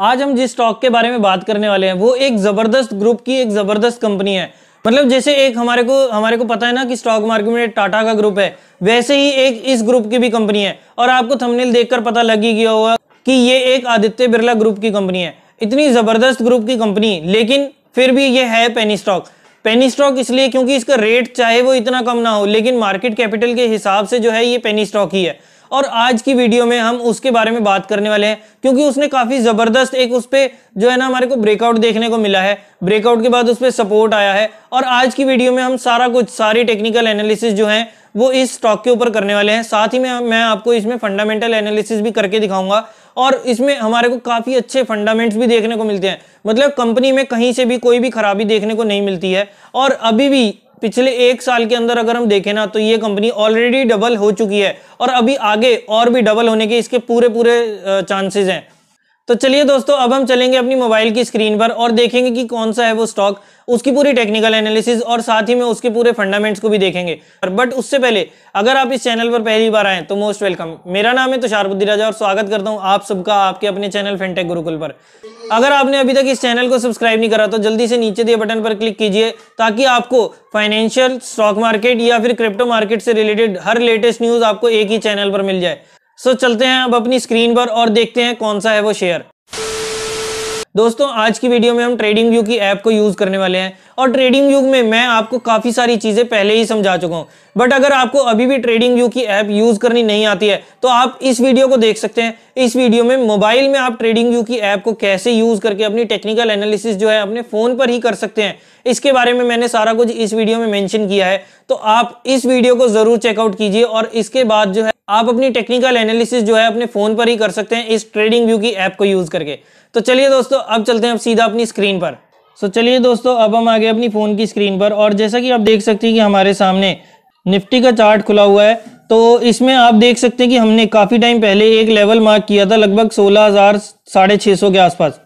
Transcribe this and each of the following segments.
आज हम जिस स्टॉक के बारे में बात करने वाले हैं वो एक ज़बरदस्त ग्रुप की एक ज़बरदस्त कंपनी है मतलब जैसे एक हमारे को हमारे को पता है ना कि स्टॉक मार्केट में टाटा का ग्रुप है वैसे ही एक इस ग्रुप की भी कंपनी है और आपको थंबनेल देखकर पता लग ही गया होगा कि ये एक आदित्य बिरला ग्रुप की कंपनी है इतनी ज़बरदस्त ग्रुप की कंपनी लेकिन फिर भी ये है पेनी स्टॉक पेनी स्टॉक इसलिए क्योंकि इसका रेट चाहे वो इतना कम ना हो लेकिन मार्केट कैपिटल के हिसाब से जो है ये पेनी स्टॉक ही है और आज की वीडियो में हम उसके बारे में बात करने वाले हैं क्योंकि उसने काफ़ी ज़बरदस्त एक उस पर जो है ना हमारे को ब्रेकआउट देखने को मिला है ब्रेकआउट के बाद उस पर सपोर्ट आया है और आज की वीडियो में हम सारा कुछ सारी टेक्निकल एनालिसिस जो है वो इस स्टॉक के ऊपर करने वाले हैं साथ ही में मैं आपको इसमें फंडामेंटल एनालिसिस भी करके दिखाऊंगा और इसमें हमारे को काफ़ी अच्छे फंडामेंट्स भी देखने को मिलते हैं मतलब कंपनी में कहीं से भी कोई भी खराबी देखने को नहीं मिलती है और अभी भी पिछले एक साल के अंदर अगर हम देखें ना तो ये कंपनी ऑलरेडी डबल हो चुकी है और अभी आगे और भी डबल होने के इसके पूरे पूरे चांसेस हैं तो चलिए दोस्तों अब हम चलेंगे अपनी मोबाइल की स्क्रीन पर और देखेंगे कि कौन सा है वो स्टॉक उसकी पूरी टेक्निकल एनालिसिस और साथ ही में उसके पूरे फंडामेंट्स को भी देखेंगे बट उससे पहले अगर आप इस चैनल पर पहली बार आए तो मोस्ट वेलकम मेरा नाम है तुषार बुद्धि राजा और स्वागत करता हूं आप सबका आपके अपने चैनल फेंटेक गुरुकुल पर अगर आपने अभी तक इस चैनल को सब्सक्राइब नहीं करा तो जल्दी से नीचे दिए बटन पर क्लिक कीजिए ताकि आपको फाइनेंशियल स्टॉक मार्केट या फिर क्रिप्टो मार्केट से रिलेटेड हर लेटेस्ट न्यूज आपको एक ही चैनल पर मिल जाए सो चलते हैं अब अपनी स्क्रीन पर और देखते हैं कौन सा है वो शेयर दोस्तों आज की वीडियो में हम ट्रेडिंग व्यू की ऐप को यूज करने वाले हैं और ट्रेडिंग व्यू में मैं आपको काफी सारी चीजें पहले ही समझा चुका हूं बट अगर आपको अभी भी ट्रेडिंग व्यू की ऐप यूज करनी नहीं आती है तो आप इस वीडियो को देख सकते हैं इस वीडियो में मोबाइल में आप ट्रेडिंग व्यू की ऐप को कैसे यूज करके अपनी टेक्निकल एनालिसिस जो है अपने फोन पर ही कर सकते हैं इसके बारे में मैंने सारा कुछ इस वीडियो में मैंशन किया है तो आप इस वीडियो को जरूर चेकआउट कीजिए और इसके बाद जो है आप अपनी टेक्निकल एनालिसिस जो है अपने फोन पर ही कर सकते हैं इस ट्रेडिंग व्यू की ऐप को यूज करके तो चलिए दोस्तों अब चलते हैं अब सीधा अपनी स्क्रीन पर सो चलिए दोस्तों अब हम आगे अपनी फ़ोन की स्क्रीन पर और जैसा कि आप देख सकते हैं कि हमारे सामने निफ्टी का चार्ट खुला हुआ है तो इसमें आप देख सकते हैं कि हमने काफ़ी टाइम पहले एक लेवल मार्क किया था लगभग सोलह हज़ार साढ़े छः सौ के आसपास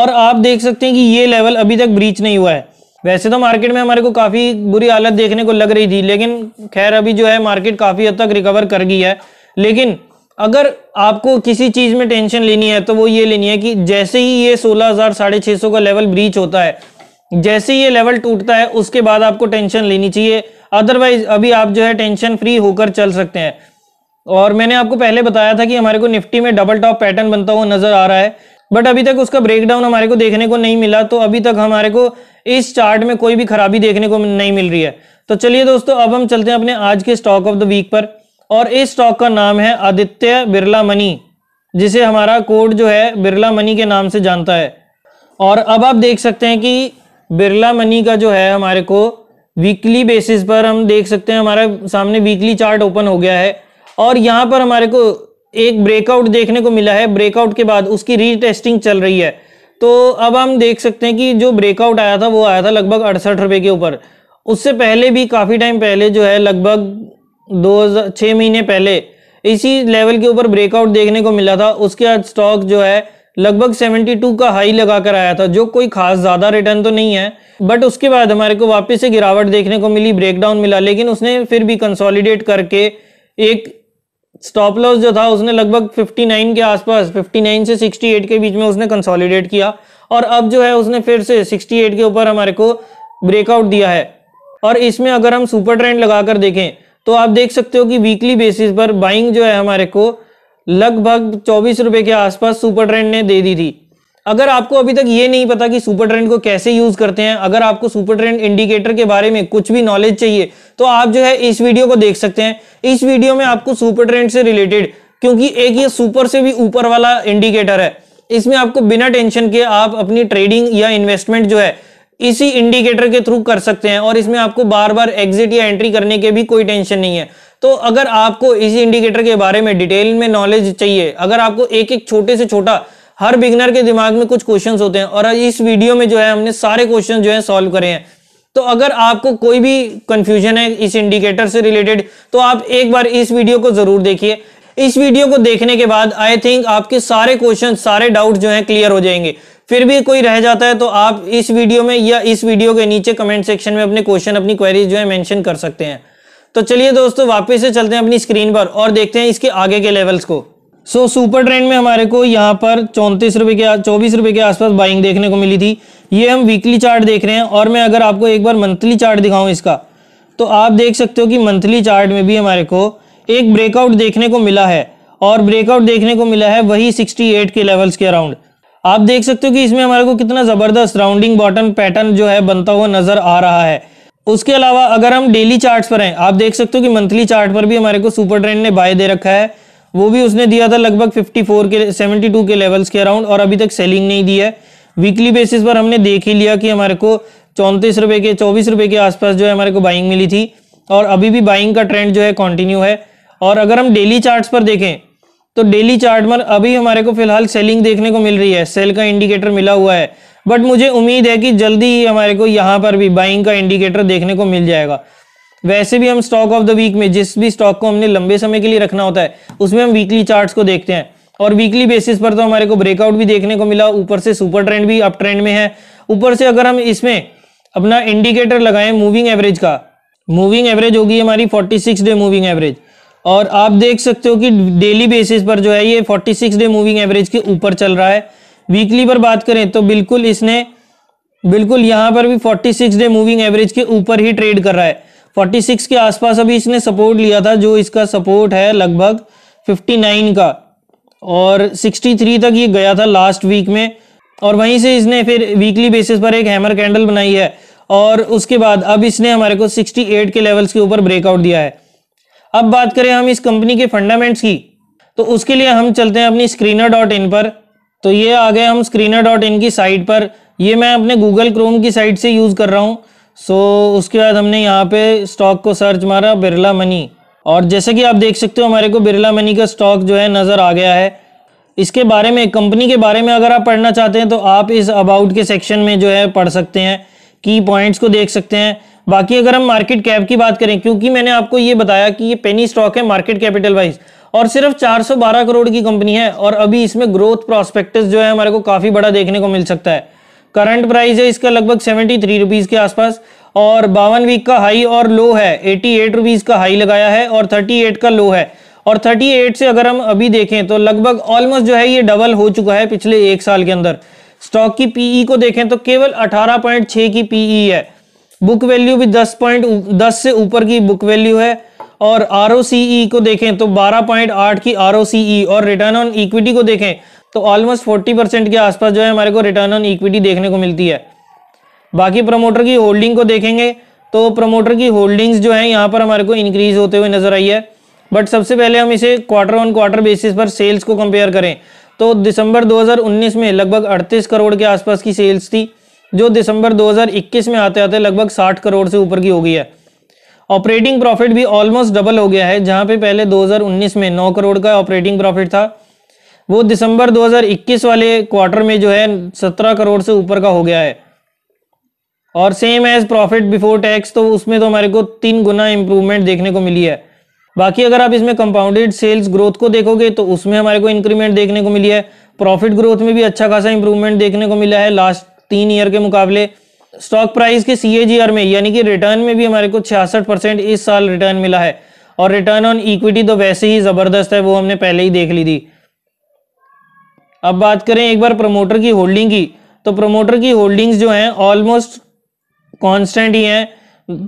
और आप देख सकते हैं कि ये लेवल अभी तक ब्रीच नहीं हुआ है वैसे तो मार्केट में हमारे को काफ़ी बुरी हालत देखने को लग रही थी लेकिन खैर अभी जो है मार्केट काफ़ी हद तक रिकवर कर गई है लेकिन अगर आपको किसी चीज में टेंशन लेनी है तो वो ये लेनी है कि जैसे ही ये सोलह हजार साढ़े छह सौ का लेवल ब्रीच होता है जैसे ही ये लेवल टूटता है उसके बाद आपको टेंशन लेनी चाहिए अदरवाइज अभी आप जो है टेंशन फ्री होकर चल सकते हैं और मैंने आपको पहले बताया था कि हमारे को निफ्टी में डबल टॉप पैटर्न बनता हुआ नजर आ रहा है बट अभी तक उसका ब्रेकडाउन हमारे को देखने को नहीं मिला तो अभी तक हमारे को इस चार्ट में कोई भी खराबी देखने को नहीं मिल रही है तो चलिए दोस्तों अब हम चलते हैं अपने आज के स्टॉक ऑफ द वीक पर और इस स्टॉक का नाम है आदित्य बिरला मनी जिसे हमारा कोड जो है बिरला मनी के नाम से जानता है और अब आप देख सकते हैं कि बिरला मनी का जो है हमारे को वीकली बेसिस पर हम देख सकते हैं हमारे सामने वीकली चार्ट ओपन हो गया है और यहाँ पर हमारे को एक ब्रेकआउट देखने को मिला है ब्रेकआउट के बाद उसकी रीटेस्टिंग चल रही है तो अब हम देख सकते हैं कि जो ब्रेकआउट आया था वो आया था लगभग अड़सठ रुपये के ऊपर उससे पहले भी काफ़ी टाइम पहले जो है लगभग दो छः महीने पहले इसी लेवल के ऊपर ब्रेकआउट देखने को मिला था उसके बाद स्टॉक जो है लगभग 72 का हाई लगा कर आया था जो कोई खास ज़्यादा रिटर्न तो नहीं है बट उसके बाद हमारे को वापस से गिरावट देखने को मिली ब्रेकडाउन मिला लेकिन उसने फिर भी कंसोलिडेट करके एक स्टॉप लॉस जो था उसने लगभग 59 के आसपास 59 से 68 के बीच में उसने कंसोलिडेट किया और अब जो है उसने फिर से 68 के ऊपर हमारे को ब्रेकआउट दिया है और इसमें अगर हम सुपर ट्रेंड लगाकर देखें तो आप देख सकते हो कि वीकली बेसिस पर बाइंग जो है हमारे को लगभग चौबीस रुपए के आसपास सुपर ट्रेंड ने दे दी थी अगर आपको अभी तक ये नहीं पता कि सुपर ट्रेंड को कैसे यूज करते हैं अगर आपको सुपर ट्रेंड इंडिकेटर के बारे में कुछ भी नॉलेज चाहिए तो आप जो है इस वीडियो को देख सकते हैं इस वीडियो में आपको सुपर ट्रेंड से रिलेटेड क्योंकि एक ये सुपर से भी ऊपर वाला इंडिकेटर है इसमें आपको बिना टेंशन के आप अपनी ट्रेडिंग या इन्वेस्टमेंट जो है इसी इंडिकेटर के थ्रू कर सकते हैं और इसमें आपको बार बार एग्जिट या एंट्री करने के भी कोई टेंशन नहीं है तो अगर आपको इसी इंडिकेटर के बारे में डिटेल में नॉलेज चाहिए अगर आपको एक एक छोटे से छोटा हर बिगनर के दिमाग में कुछ क्वेश्चंस होते हैं और इस वीडियो में जो है हमने सारे क्वेश्चन जो है सॉल्व करे हैं तो अगर आपको कोई भी कंफ्यूजन है इस इंडिकेटर से रिलेटेड तो आप एक बार इस वीडियो को जरूर देखिए इस वीडियो को देखने के बाद आई थिंक आपके सारे क्वेश्चन सारे डाउट जो है क्लियर हो जाएंगे फिर भी कोई रह जाता है तो आप इस वीडियो में या इस वीडियो के नीचे कमेंट सेक्शन में अपने क्वेश्चन अपनी क्वेरीज जो है मेंशन कर सकते हैं तो चलिए दोस्तों वापस से चलते हैं अपनी स्क्रीन पर और देखते हैं इसके आगे के लेवल्स को सो सुपर ट्रेंड में हमारे को यहाँ पर चौंतीस रुपए के चौबीस रुपए के आसपास बाइंग देखने को मिली थी ये हम वीकली चार्ट देख रहे हैं और मैं अगर आपको एक बार मंथली चार्ट दिखाऊं इसका तो आप देख सकते हो कि मंथली चार्ट में भी हमारे को एक ब्रेकआउट देखने को मिला है और ब्रेकआउट देखने को मिला है वही एट के लेवल्स के अराउंड आप देख सकते हो कि इसमें हमारे को कितना ज़बरदस्त राउंडिंग बॉटम पैटर्न जो है बनता हुआ नज़र आ रहा है उसके अलावा अगर हम डेली चार्ट पर हैं आप देख सकते हो कि मंथली चार्ट पर भी हमारे को सुपर ट्रेंड ने बाय दे रखा है वो भी उसने दिया था लगभग 54 के 72 के लेवल्स के अराउंड और अभी तक सेलिंग नहीं दी है वीकली बेसिस पर हमने देख ही लिया कि हमारे को चौंतीस रुपये के चौबीस रुपये के आसपास जो है हमारे को बाइंग मिली थी और अभी भी बाइंग का ट्रेंड जो है कॉन्टिन्यू है और अगर हम डेली चार्ट्स पर देखें तो डेली चार्ट पर अभी हमारे को फिलहाल सेलिंग देखने को मिल रही है सेल का इंडिकेटर मिला हुआ है बट मुझे उम्मीद है कि जल्दी ही हमारे को यहाँ पर भी बाइंग का इंडिकेटर देखने को मिल जाएगा वैसे भी हम स्टॉक ऑफ द वीक में जिस भी स्टॉक को हमने लंबे समय के लिए रखना होता है उसमें हम वीकली चार्ट्स को देखते हैं और वीकली बेसिस पर तो हमारे को ब्रेकआउट भी देखने को मिला ऊपर से सुपर ट्रेंड भी अप ट्रेंड में है ऊपर से अगर हम इसमें अपना इंडिकेटर लगाएं मूविंग एवरेज का मूविंग एवरेज होगी हमारी 46 डे मूविंग एवरेज और आप देख सकते हो कि डेली बेसिस पर जो है ये 46 डे मूविंग एवरेज के ऊपर चल रहा है वीकली पर बात करें तो बिल्कुल इसने बिल्कुल यहाँ पर भी 46 डे मूविंग एवरेज के ऊपर ही ट्रेड कर रहा है 46 के आसपास अभी इसने सपोर्ट लिया था जो इसका सपोर्ट है लगभग 59 का और 63 तक ये गया था लास्ट वीक में और वहीं से इसने फिर वीकली बेसिस पर एक हैमर कैंडल बनाई है और उसके बाद अब इसने हमारे को सिक्सटी के लेवल्स के ऊपर ब्रेकआउट दिया है अब बात करें हम इस कंपनी के फंडामेंट्स की तो उसके लिए हम चलते हैं अपनी स्क्रीनर डॉट इन पर तो ये आ गए हम स्क्रीनर डॉट इन की साइट पर ये मैं अपने गूगल क्रोम की साइट से यूज़ कर रहा हूँ सो so, उसके बाद हमने यहाँ पे स्टॉक को सर्च मारा बिरला मनी और जैसे कि आप देख सकते हो हमारे को बिरला मनी का स्टॉक जो है नज़र आ गया है इसके बारे में कंपनी के बारे में अगर आप पढ़ना चाहते हैं तो आप इस अबाउट के सेक्शन में जो है पढ़ सकते हैं की पॉइंट्स को देख सकते हैं बाकी अगर हम मार्केट कैप की बात करें क्योंकि मैंने आपको ये बताया कि ये पेनी स्टॉक है मार्केट कैपिटल वाइज और सिर्फ 412 करोड़ की कंपनी है और अभी इसमें ग्रोथ प्रॉस्पेक्टस जो है हमारे को काफ़ी बड़ा देखने को मिल सकता है करंट प्राइस है इसका लगभग सेवेंटी थ्री रुपीज़ के आसपास और बावन वीक का हाई और लो है एटी एट रुपीज़ का हाई लगाया है और थर्टी एट का लो है और 38 से अगर हम अभी देखें तो लगभग ऑलमोस्ट जो है ये डबल हो चुका है पिछले एक साल के अंदर स्टॉक की पीई e को देखें तो केवल 18.6 की पीई e है बुक वैल्यू भी 10 पॉइंट दस से ऊपर की बुक वैल्यू है और आर e को देखें तो 12.8 की आर e और रिटर्न ऑन इक्विटी को देखें तो ऑलमोस्ट 40 परसेंट के आसपास जो है हमारे को रिटर्न ऑन इक्विटी देखने को मिलती है बाकी प्रमोटर की होल्डिंग को देखेंगे तो प्रमोटर की होल्डिंग्स जो है यहाँ पर हमारे को इंक्रीज होते हुए नजर आई है बट सबसे पहले हम इसे क्वार्टर ऑन क्वार्टर बेसिस पर सेल्स को कंपेयर करें तो दिसंबर 2019 में लगभग 38 करोड़ के आसपास की सेल्स थी जो दिसंबर 2021 में आते आते लगभग 60 करोड़ से ऊपर की हो गई है ऑपरेटिंग प्रॉफिट भी ऑलमोस्ट डबल हो गया है जहां पे पहले 2019 में 9 करोड़ का ऑपरेटिंग प्रॉफिट था वो दिसंबर 2021 वाले क्वार्टर में जो है 17 करोड़ से ऊपर का हो गया है और same as profit before tax तो उसमें तो हमारे को तीन गुना इंप्रूवमेंट देखने को मिली है बाकी अगर आप इसमें कंपाउंडेड सेल्स ग्रोथ को देखोगे तो उसमें हमारे को इंक्रीमेंट देखने को मिली है प्रॉफिट ग्रोथ में भी अच्छा खासा इंप्रूवमेंट देखने को मिला है लास्ट तीन ईयर के मुकाबले स्टॉक प्राइस के सी में यानी कि रिटर्न में भी हमारे को छियासठ परसेंट इस साल रिटर्न मिला है और रिटर्न ऑन इक्विटी तो वैसे ही जबरदस्त है वो हमने पहले ही देख ली थी अब बात करें एक बार प्रमोटर की होल्डिंग की तो प्रमोटर की होल्डिंग्स जो हैं ऑलमोस्ट कांस्टेंट ही हैं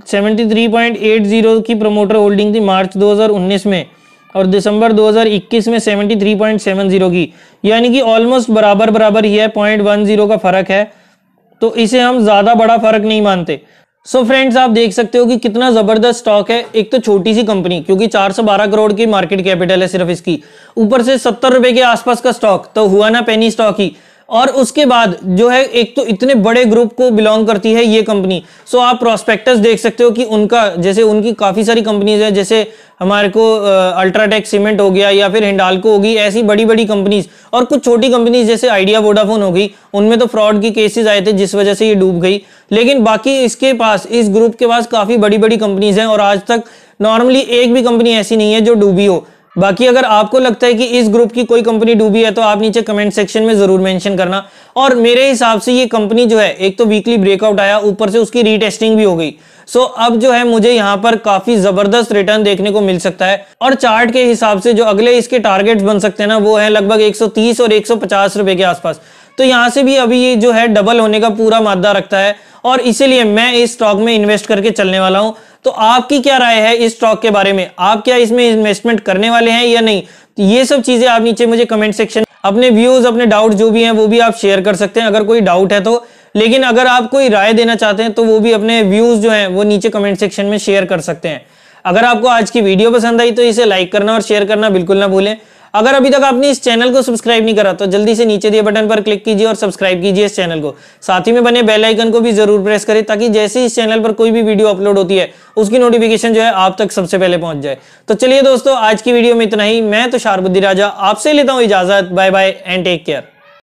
73.80 की प्रमोटर होल्डिंग थी मार्च 2019 में और दिसंबर 2021 में 73.70 की यानी कि ऑलमोस्ट बराबर बराबर ही है पॉइंट का फर्क है तो इसे हम ज्यादा बड़ा फर्क नहीं मानते सो so फ्रेंड्स आप देख सकते हो कि कितना जबरदस्त स्टॉक है एक तो छोटी सी कंपनी क्योंकि 412 करोड़ की मार्केट कैपिटल है सिर्फ इसकी ऊपर से सत्तर रुपए के आसपास का स्टॉक तो हुआ ना पेनी स्टॉक ही और उसके बाद जो है एक तो इतने बड़े ग्रुप को बिलोंग करती है ये कंपनी सो आप प्रोस्पेक्टस देख सकते हो कि उनका जैसे उनकी काफ़ी सारी कंपनीज हैं जैसे हमारे को अल्ट्राटेक सीमेंट हो गया या फिर हिंडालको होगी ऐसी बड़ी बड़ी कंपनीज और कुछ छोटी कंपनीज जैसे आइडिया वोडाफोन हो गई उनमें तो फ्रॉड की केसेस आए थे जिस वजह से ये डूब गई लेकिन बाकी इसके पास इस ग्रुप के पास काफ़ी बड़ी बड़ी कंपनीज हैं और आज तक नॉर्मली एक भी कंपनी ऐसी नहीं है जो डूबी हो बाकी अगर आपको लगता है कि इस ग्रुप की कोई कंपनी डूबी है तो आप नीचे कमेंट सेक्शन में जरूर मेंशन करना और मेरे हिसाब से ये कंपनी जो है एक तो वीकली ब्रेकआउट आया ऊपर से उसकी रीटेस्टिंग भी हो गई सो अब जो है मुझे यहाँ पर काफी जबरदस्त रिटर्न देखने को मिल सकता है और चार्ट के हिसाब से जो अगले इसके टारगेट बन सकते हैं ना वो है लगभग एक और एक रुपए के आसपास तो यहाँ से भी अभी ये जो है डबल होने का पूरा मादा रखता है और इसीलिए मैं इस स्टॉक में इन्वेस्ट करके चलने वाला हूँ तो आपकी क्या राय है इस स्टॉक के बारे में आप क्या इसमें इन्वेस्टमेंट करने वाले हैं या नहीं तो ये सब चीजें आप नीचे मुझे कमेंट सेक्शन अपने व्यूज अपने डाउट जो भी हैं वो भी आप शेयर कर सकते हैं अगर कोई डाउट है तो लेकिन अगर आप कोई राय देना चाहते हैं तो वो भी अपने व्यूज जो है वो नीचे कमेंट सेक्शन में शेयर कर सकते हैं अगर आपको आज की वीडियो पसंद आई तो इसे लाइक करना और शेयर करना बिल्कुल ना भूलें अगर अभी तक आपने इस चैनल को सब्सक्राइब नहीं करा तो जल्दी से नीचे दिए बटन पर क्लिक कीजिए और सब्सक्राइब कीजिए इस चैनल को साथ ही में बने बेल आइकन को भी जरूर प्रेस करें ताकि जैसे इस चैनल पर कोई भी वीडियो अपलोड होती है उसकी नोटिफिकेशन जो है आप तक सबसे पहले पहुंच जाए तो चलिए दोस्तों आज की वीडियो में इतना ही मैं तो शारबुद्दी राजा आपसे लेता हूँ इजाजत bye bye and take care